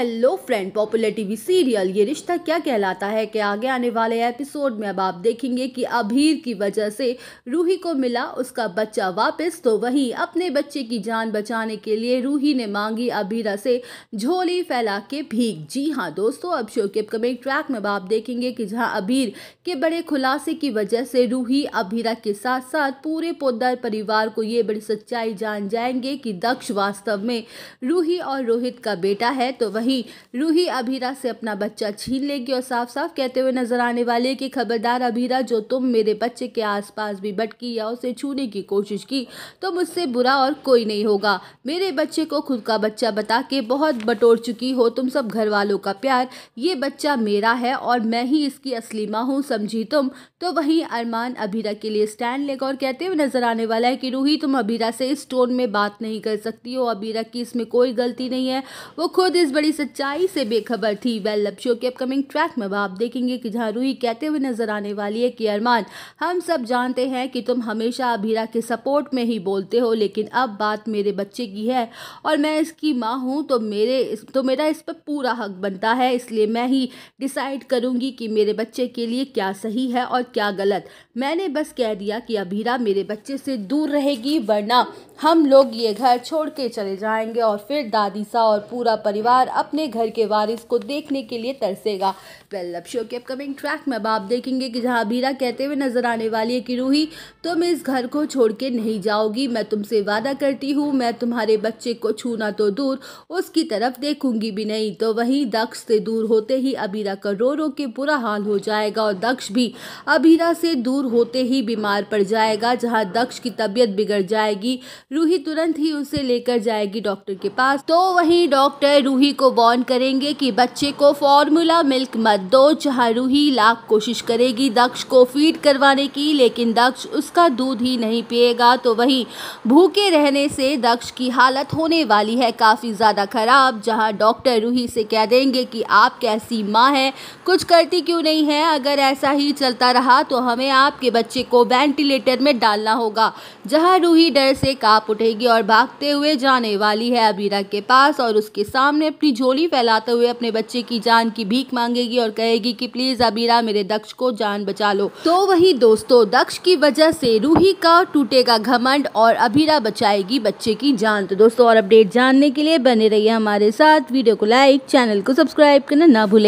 hello friend popular TV serial ये रिश्ता क्या कहलाता है कि आगे आने वाले एपिसोड में अब आप देखेंगे कि अभीर की वजह से रूही को मिला उसका बच्चा वापस तो वहीं अपने बच्चे की जान बचाने के लिए रूही ने मांगी अभीरा से झोली फैला के भीख जी हाँ दोस्तों अब शो के अपकमिंग ट्रैक में अब आप देखेंगे कि जहाँ अभीर के बड़े खुलासे की वजह से रूही अभीरा के साथ साथ पूरे पोदार परिवार को ये बड़ी सच्चाई जान जाएंगे कि दक्ष वास्तव में रूही और रोहित का बेटा है तो वही ही रूही अभीरा से अपना बच्चा छीन लेगी और साफ साफ कहते हुए नजर आने वाले कि खबरदार अभीरा जो तुम मेरे बच्चे के आसपास भी भटकी या उसे छूने की कोशिश की तो मुझसे बुरा और कोई नहीं होगा मेरे बच्चे को खुद का बच्चा बता के बहुत बटोर चुकी हो तुम सब घर वालों का प्यार ये बच्चा मेरा है और मैं ही इसकी असली माँ हूँ समझी तुम तो वही अरमान अभीरा के लिए स्टैंड लेगा और कहते हुए नजर आने वाला है कि रूही तुम अभीरा से इस टोन में बात नहीं कर सकती हो अभीरा की इसमें कोई गलती नहीं है वो खुद इस बड़ी सच्चाई से बेखबर थी वेल लव शो के अपकमिंग ट्रैक में आप देखेंगे कि जहाँ रूही कहते हुए नजर आने वाली है कि अरमान हम सब जानते हैं कि तुम हमेशा अभीरा के सपोर्ट में ही बोलते हो लेकिन अब बात मेरे बच्चे की है और मैं इसकी माँ हूँ तो मेरे तो मेरा इस पर पूरा हक बनता है इसलिए मैं ही डिसाइड करूँगी कि मेरे बच्चे के लिए क्या सही है और क्या गलत मैंने बस कह दिया कि अभीरा मेरे बच्चे से दूर रहेगी वरना हम लोग ये घर छोड़ के चले जाएंगे और फिर दादी सा और पूरा परिवार अब अपने घर के वारिस को देखने के लिए तरसेगा वेल अब शो के अपकमिंग ट्रैक में अब आप देखेंगे कि जहां अबीरा कहते हुए नजर आने वाली है कि रूही तुम इस घर को छोड़ के नहीं जाओगी मैं तुमसे वादा करती हूँ मैं तुम्हारे बच्चे को छूना तो दूर उसकी तरफ देखूंगी भी नहीं तो वहीं दक्ष से दूर होते ही अबीरा का रो रो के बुरा हाल हो जाएगा और दक्ष भी अबीरा से दूर होते ही बीमार पड़ जाएगा जहाँ दक्ष की तबीयत बिगड़ जाएगी रूही तुरंत ही उसे लेकर जाएगी डॉक्टर के पास तो वहीं डॉक्टर रूही को वॉर्न करेंगे कि बच्चे को फॉर्मूला मिल्क मत दो जहां रूही लाख कोशिश करेगी दक्ष को फीड करवाने की लेकिन दक्ष उसका दूध ही नहीं पिएगा तो वहीं भूखे रहने से दक्ष की हालत होने वाली है काफ़ी ज़्यादा ख़राब जहां डॉक्टर रूही से कह देंगे कि आप कैसी माँ हैं कुछ करती क्यों नहीं है अगर ऐसा ही चलता रहा तो हमें आपके बच्चे को वेंटिलेटर में डालना होगा जहाँ रूही डर से काँप उठेगी और भागते हुए जाने वाली है अबीरा के पास और उसके सामने अपनी झोली फैलाते हुए अपने बच्चे की जान की भीख मांगेगी और कहेगी कि प्लीज अबीरा मेरे दक्ष को जान बचा लो तो वही दोस्तों दक्ष की वजह से रूही का टूटेगा घमंड और अबीरा बचाएगी बच्चे की जान तो दोस्तों और अपडेट जानने के लिए बने रहिए हमारे साथ वीडियो को लाइक चैनल को सब्सक्राइब करना ना भूले